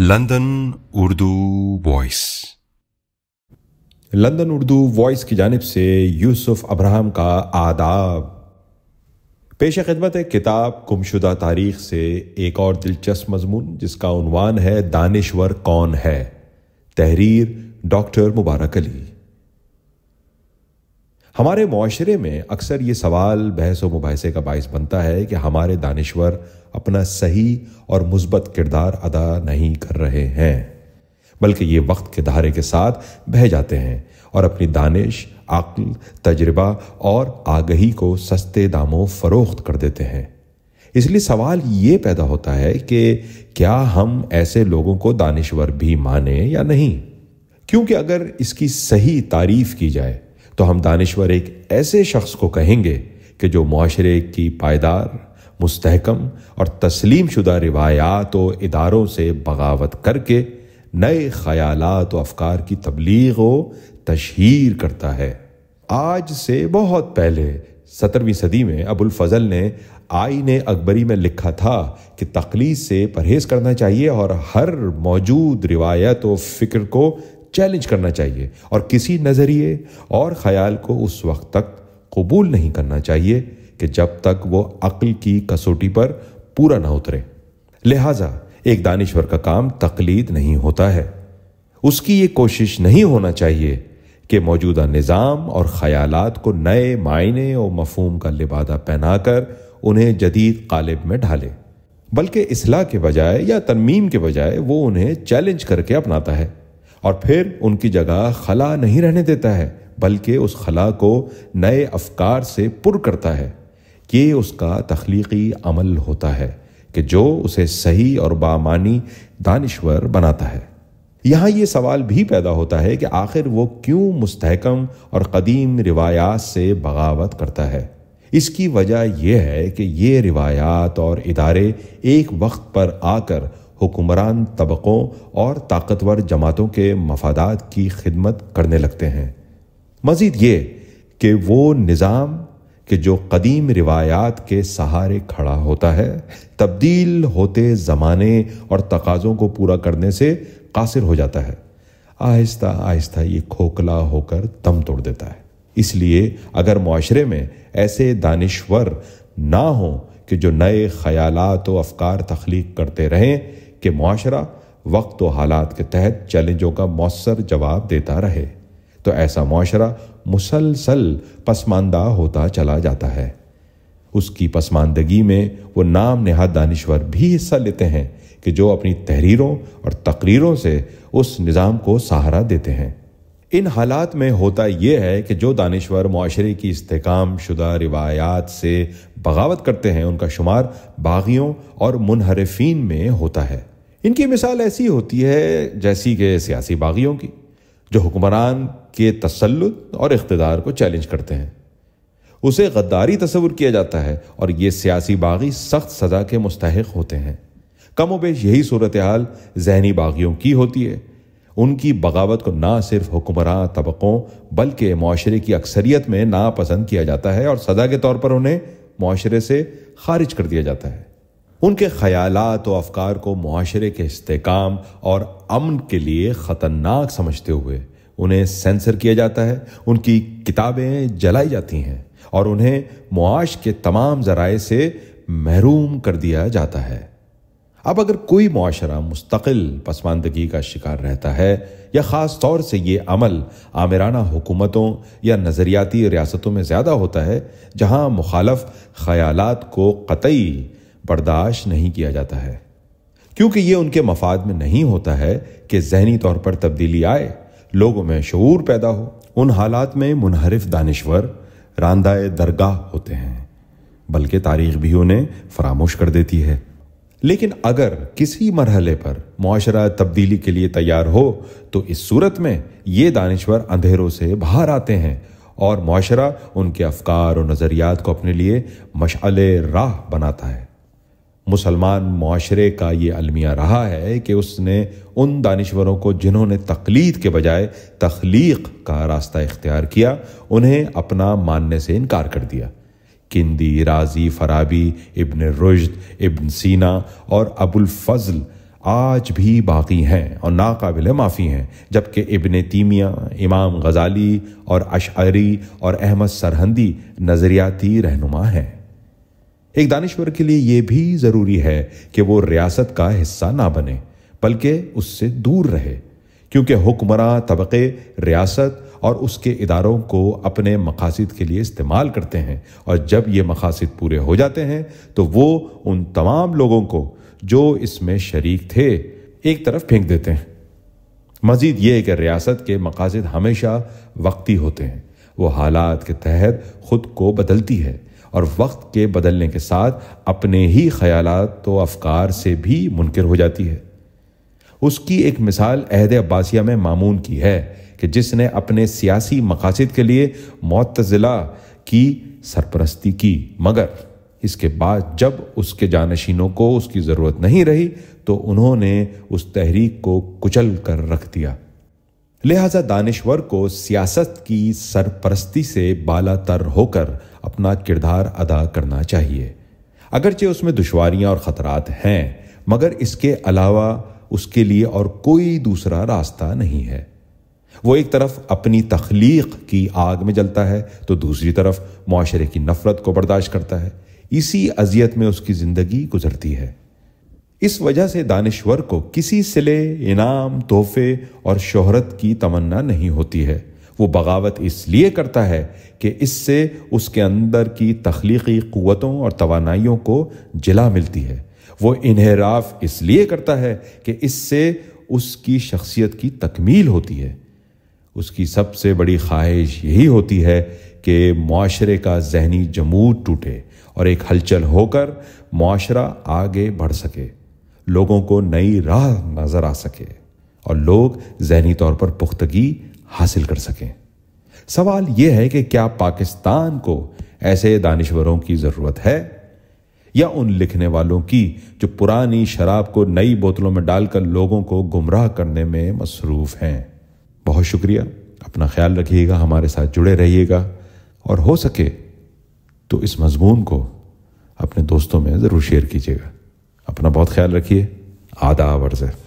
London Urdu voice London Urdu voice की जानब से यूसुफ अब्राहम का आदाब पेश खिदमत है किताब गुमशुदा तारीख से एक और दिलचस्प मजमून जिसका उनवान है दानिश्वर कौन है तहरीर डॉक्टर मुबारक अली हमारे माशरे में अक्सर ये सवाल बहस व मुबासे का बायस बनता है कि हमारे दानश्वर अपना सही और मुस्बत किरदार अदा नहीं कर रहे हैं बल्कि ये वक्त के धारे के साथ बह जाते हैं और अपनी दानिश अक्ल तजर्बा और आगही को सस्ते दामों फ़रोख्त कर देते हैं इसलिए सवाल ये पैदा होता है कि क्या हम ऐसे लोगों को दानिश्वर भी माने या नहीं क्योंकि अगर इसकी सही तारीफ की जाए तो हम दानिश्वर एक ऐसे शख्स को कहेंगे कि जो माशरे की पायदार मुस्तहकम और तस्लीम शुदा रिवायात व इदारों से बगावत करके नए ख्याल व अफकार की तबलीग व तशहर करता है आज से बहुत पहले सत्रहवीं सदी में अबुल फजल ने अकबरी में लिखा था कि तखलीस से परहेज करना चाहिए और हर मौजूद रिवायत व फिक्र को चैलेंज करना चाहिए और किसी नज़रिए और ख्याल को उस वक्त तक कबूल नहीं करना चाहिए कि जब तक वो अक्ल की कसौटी पर पूरा ना उतरे लिहाजा एक दानिश्वर का काम तकलीद नहीं होता है उसकी ये कोशिश नहीं होना चाहिए कि मौजूदा निज़ाम और ख्यालात को नए मायने और मफहम का लिबादा पहनाकर उन्हें जदीद कालिब में ढाले बल्कि असलाह के बजाय या तरमीम के बजाय वो उन्हें चैलेंज करके अपनाता है और फिर उनकी जगह खला नहीं रहने देता है बल्कि उस खला को नए अफकार से पुर करता है ये उसका तख्लीकी अमल होता है कि जो उसे सही और बामानी दानश्वर बनाता है यहाँ ये सवाल भी पैदा होता है कि आखिर वो क्यों मुस्तकम और कदीम रिवायात से बगावत करता है इसकी वजह यह है कि ये रिवायात और इदारे एक वक्त पर आकर हुक्मरान तबक़ों और ताकतवर जमातों के मफादात की खिदमत करने लगते हैं मजीद ये कि वो निज़ाम कि जो कदीम रिवायात के सहारे खड़ा होता है तब्दील होते ज़माने और तकाज़ों को पूरा करने से कासिर हो जाता है आहिस्ता आहिस्ता ये खोखला होकर दम तोड़ देता है इसलिए अगर माशरे में ऐसे दानश्वर ना हों कि जो नए ख्याल व अफकार तख्लीक करते रहें कि माशरा वक्त व हालात के तहत चैलेंजों का मौसर जवाब देता रहे तो ऐसा मुआरा मुसलसल पसमानदा होता चला जाता है उसकी पसमानदगी में वो नाम नेहा दानश्वर भी हिस्सा लेते हैं कि जो अपनी तहरीरों और तकरीरों से उस निज़ाम को सहारा देते हैं इन हालात में होता यह है कि जो दानश्वर माशरे की इस्तेकाम शुदा रिवायात से बगावत करते हैं उनका शुमार बागियों और मुनहरफिन में होता है इनकी मिसाल ऐसी होती है जैसी कि सियासी बागियों की जो हुक्मरान के तसलुत और इकतदार को चैलेंज करते हैं उसे गद्दारी तस्वुर किया जाता है और ये सियासी बागी सख्त सज़ा के मुस्तक होते हैं कम बेश यही सूरत हाल जहनी बागियों की होती है उनकी बगावत को ना सिर्फ हुक्मरान तबकों बल्कि माशरे की अक्सरियत में नापसंद किया जाता है और सज़ा के तौर पर उन्हें माशरे से खारिज कर दिया जाता है उनके ख्यालात और अफकार को माशरे के इसकाम और अमन के लिए ख़तरनाक समझते हुए उन्हें सेंसर किया जाता है उनकी किताबें जलाई जाती हैं और उन्हें मुआश के तमाम ज़राए से महरूम कर दिया जाता है अब अगर कोई माशरा मुस्तकिल पसमानदगी का शिकार रहता है या ख़ास तौर से ये अमल आमिराना हुकूमतों या नज़रियाती रियासतों में ज़्यादा होता है जहाँ मुखालफ ख्यालात को कतई बर्दाश्त नहीं किया जाता है क्योंकि यह उनके मफाद में नहीं होता है कि जहनी तौर पर तब्दीली आए लोगों में शूर पैदा हो उन हालात में मुनहरफ दानश्वर रानदाए दरगाह होते हैं बल्कि तारीख भी उन्हें फरामोश कर देती है लेकिन अगर किसी मरहले पर मुआरा तब्दीली के लिए तैयार हो तो इस सूरत में ये दानश्वर अंधेरों से बाहर आते हैं और माशरा उनके अफकार और नज़रियात को अपने लिए मशाल राह बनाता है मुसलमान माशरे का ये अलमिया रहा है कि उसने उन दानश्वरों को जिन्होंने तकलीद के बजाय तख्लीक का रास्ता इख्तियार किया उन्हें अपना मानने से इनकार कर दिया किंदी राजी फराबी इबन रुश्द इबन सीना और अबुलफजल आज भी बाकी हैं और नाकबिल माफ़ी हैं जबकि इबन तीमिया इमाम गज़ाली और अशरी और अहमद सरहंदी नज़रियाती रहनुमा हैं एक दानश्वर के लिए यह भी ज़रूरी है कि वो रियासत का हिस्सा ना बने बल्कि उससे दूर रहे क्योंकि हुक्मरान तबक़े रियासत और उसके इदारों को अपने मकासद के लिए इस्तेमाल करते हैं और जब ये मकासद पूरे हो जाते हैं तो वो उन तमाम लोगों को जो इसमें शरीक थे एक तरफ फेंक देते हैं मजीद ये कि रियासत के मकासद हमेशा वक्ती होते हैं वो हालात के तहत ख़ुद को बदलती है और वक्त के बदलने के साथ अपने ही ख्याल तो अफकार से भी मुनकर हो जाती है उसकी एक मिसाल अहद अब्बासिया में मामून की है कि जिसने अपने सियासी मकासद के लिए मतजिला की सरपरस्ती की मगर इसके बाद जब उसके जानशीनों को उसकी ज़रूरत नहीं रही तो उन्होंने उस तहरीक को कुचल कर रख दिया लिहाजा दानश्वर को सियासत की सरपरस्ती से बाला तर होकर अपना किरदार अदा करना चाहिए अगरचे उसमें दुश्वारियां और ख़तरात हैं मगर इसके अलावा उसके लिए और कोई दूसरा रास्ता नहीं है वो एक तरफ अपनी तख्लीक की आग में जलता है तो दूसरी तरफ माशरे की नफरत को बर्दाश्त करता है इसी अजियत में उसकी ज़िंदगी गुजरती है इस वजह से दानश्वर को किसी सिले इनाम तोहफे और शोहरत की तमन्ना नहीं होती है वो बगावत इसलिए करता है कि इससे उसके अंदर की तख्लीकी क़वतों और तोानाइयों को जला मिलती है वो इन्हराफ इसलिए करता है कि इससे उसकी शख्सियत की तकमील होती है उसकी सबसे बड़ी ख्वाहिश यही होती है कि माशरे का जहनी जमूर टूटे और एक हलचल होकर माशरा आगे बढ़ सके लोगों को नई राह नज़र आ सके और लोग जहनी तौर पर पुख्तगी हासिल कर सकें सवाल यह है कि क्या पाकिस्तान को ऐसे दानिश्वरों की ज़रूरत है या उन लिखने वालों की जो पुरानी शराब को नई बोतलों में डालकर लोगों को गुमराह करने में मसरूफ़ हैं बहुत शुक्रिया अपना ख्याल रखिएगा हमारे साथ जुड़े रहिएगा और हो सके तो इस मजमून को अपने दोस्तों में ज़रूर शेयर कीजिएगा अपना बहुत ख्याल रखिए आदा अर्ज़